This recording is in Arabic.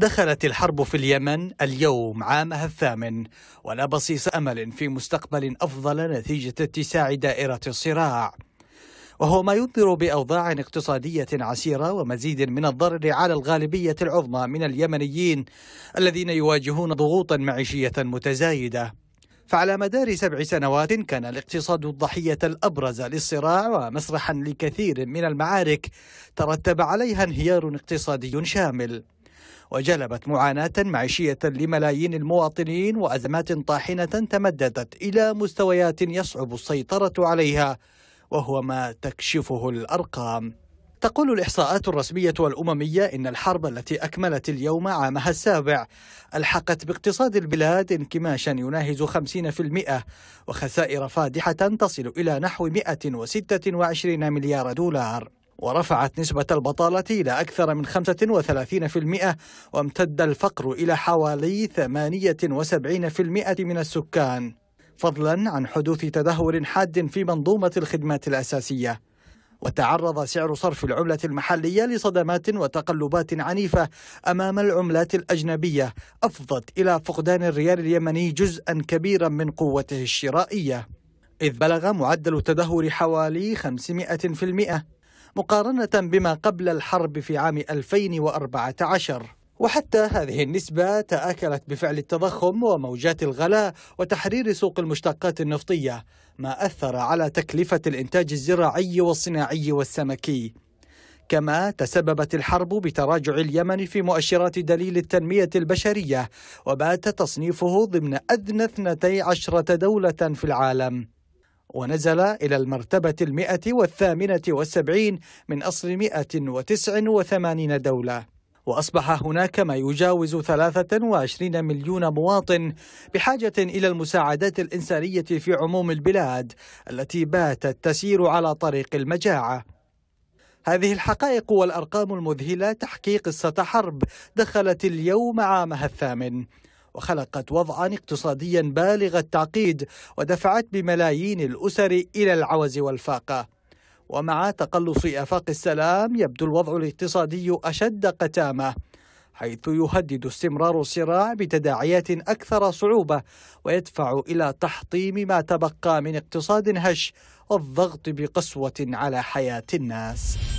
دخلت الحرب في اليمن اليوم عامها الثامن ولا بصيص امل في مستقبل افضل نتيجه اتساع دائره الصراع وهو ما ينذر باوضاع اقتصاديه عسيره ومزيد من الضرر على الغالبيه العظمى من اليمنيين الذين يواجهون ضغوطا معيشيه متزايده فعلى مدار سبع سنوات كان الاقتصاد الضحية الأبرز للصراع ومسرحا لكثير من المعارك ترتب عليها انهيار اقتصادي شامل وجلبت معاناة معيشية لملايين المواطنين وأزمات طاحنة تمددت إلى مستويات يصعب السيطرة عليها وهو ما تكشفه الأرقام تقول الإحصاءات الرسمية والأممية إن الحرب التي أكملت اليوم عامها السابع ألحقت باقتصاد البلاد انكماشا يناهز 50% وخسائر فادحة تصل إلى نحو 126 مليار دولار ورفعت نسبة البطالة إلى أكثر من 35% وامتد الفقر إلى حوالي 78% من السكان فضلا عن حدوث تدهور حاد في منظومة الخدمات الأساسية وتعرض سعر صرف العملة المحلية لصدمات وتقلبات عنيفة أمام العملات الأجنبية أفضت إلى فقدان الريال اليمني جزءا كبيرا من قوته الشرائية إذ بلغ معدل التدهور حوالي 500% مقارنة بما قبل الحرب في عام 2014 وحتى هذه النسبة تآكلت بفعل التضخم وموجات الغلاء وتحرير سوق المشتقات النفطية ما أثر على تكلفة الإنتاج الزراعي والصناعي والسمكي كما تسببت الحرب بتراجع اليمن في مؤشرات دليل التنمية البشرية وبات تصنيفه ضمن أدنى 12 دولة في العالم ونزل إلى المرتبة المئة والثامنة والسبعين من أصل مئة وتسع وثمانين دولة وأصبح هناك ما يجاوز 23 مليون مواطن بحاجة إلى المساعدات الإنسانية في عموم البلاد التي باتت تسير على طريق المجاعة هذه الحقائق والأرقام المذهلة تحكي قصة حرب دخلت اليوم عامها الثامن وخلقت وضعا اقتصاديا بالغ التعقيد ودفعت بملايين الأسر إلى العوز والفاقة ومع تقلص افاق السلام يبدو الوضع الاقتصادي اشد قتامه حيث يهدد استمرار الصراع بتداعيات اكثر صعوبه ويدفع الى تحطيم ما تبقى من اقتصاد هش والضغط بقسوه على حياه الناس